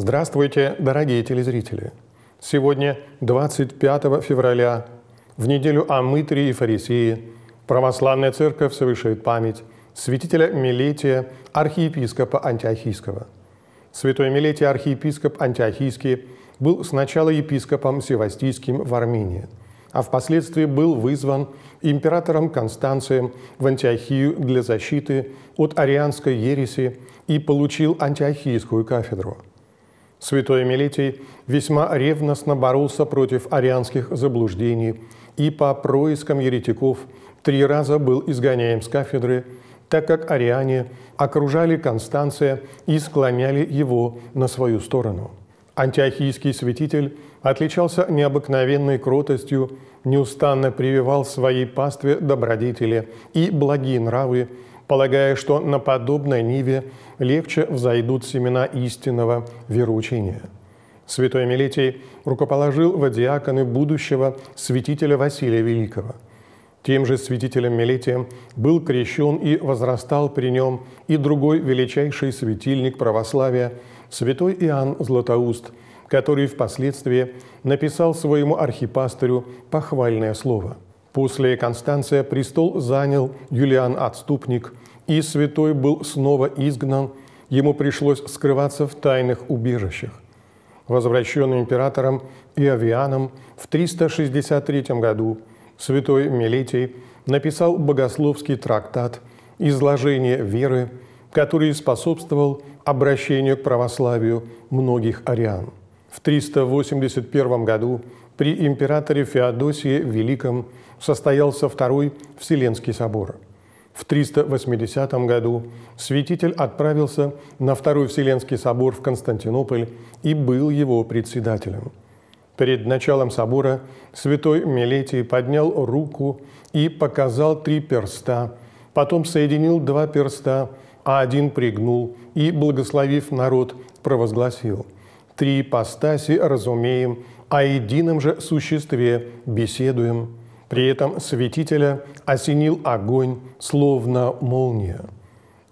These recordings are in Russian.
Здравствуйте, дорогие телезрители! Сегодня, 25 февраля, в неделю о и фарисии, Православная Церковь совершает память святителя Милетия, архиепископа Антиохийского. Святой Милетий, архиепископ Антиохийский, был сначала епископом Севастийским в Армении, а впоследствии был вызван императором Констанцием в Антиохию для защиты от арианской ереси и получил антиохийскую кафедру – Святой Милетий весьма ревностно боролся против арианских заблуждений и по проискам еретиков три раза был изгоняем с кафедры, так как ариане окружали Констанция и склоняли его на свою сторону. Антиохийский святитель отличался необыкновенной кротостью, неустанно прививал своей пастве добродетели и благие нравы, полагая, что на подобной ниве легче взойдут семена истинного вероучения. Святой Милетий рукоположил в диаконы будущего святителя Василия Великого. Тем же святителем Милетием был крещен и возрастал при нем и другой величайший светильник православия, святой Иоанн Златоуст, который впоследствии написал своему архипастырю похвальное слово – После Констанция престол занял Юлиан Отступник, и святой был снова изгнан, ему пришлось скрываться в тайных убежищах. Возвращенный императором Иовианом в 363 году святой Милетий написал богословский трактат «Изложение веры», который способствовал обращению к православию многих ариан. 381 году при императоре Феодосии Великом состоялся Второй Вселенский собор. В 380 году святитель отправился на Второй Вселенский собор в Константинополь и был его председателем. Перед началом собора святой Милетий поднял руку и показал три перста, потом соединил два перста, а один пригнул и, благословив народ, провозгласил – три постаси разумеем, о едином же существе беседуем. При этом святителя осенил огонь, словно молния.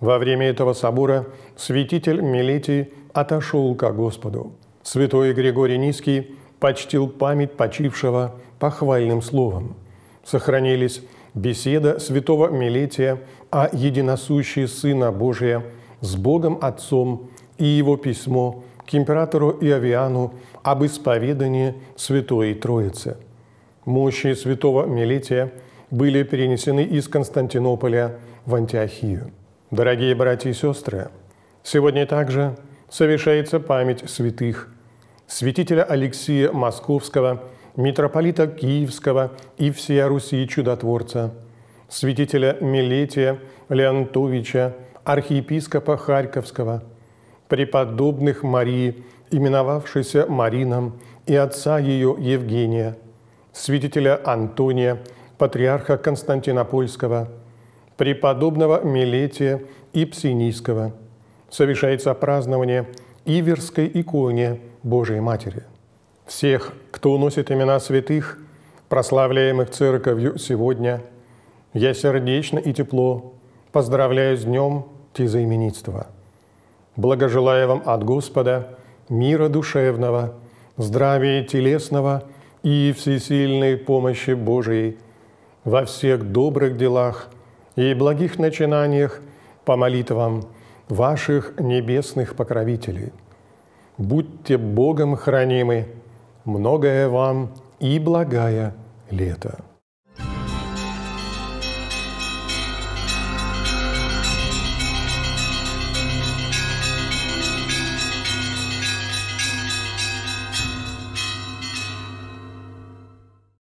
Во время этого собора святитель Милетий отошел ко Господу. Святой Григорий Низкий почтил память почившего похвальным словом. Сохранились беседа святого Милетия о единосущии Сына Божия с Богом Отцом и его письмо к императору Иовиану об исповедании Святой Троицы. Мощи святого Мелития были перенесены из Константинополя в Антиохию. Дорогие братья и сестры, сегодня также совершается память святых святителя Алексия Московского, митрополита Киевского и всея Руси чудотворца, святителя Милетия Леонтовича, архиепископа Харьковского – преподобных Марии, именовавшейся Марином, и отца ее Евгения, святителя Антония, патриарха Константинопольского, преподобного Милетия и Псинийского. Совершается празднование Иверской иконе Божией Матери. Всех, кто носит имена святых, прославляемых Церковью сегодня, я сердечно и тепло поздравляю с днем тезаименитства. Благожелаю вам от Господа мира душевного, здравия телесного и всесильной помощи Божией во всех добрых делах и благих начинаниях по молитвам ваших небесных покровителей. Будьте Богом хранимы, многое вам и благая лето.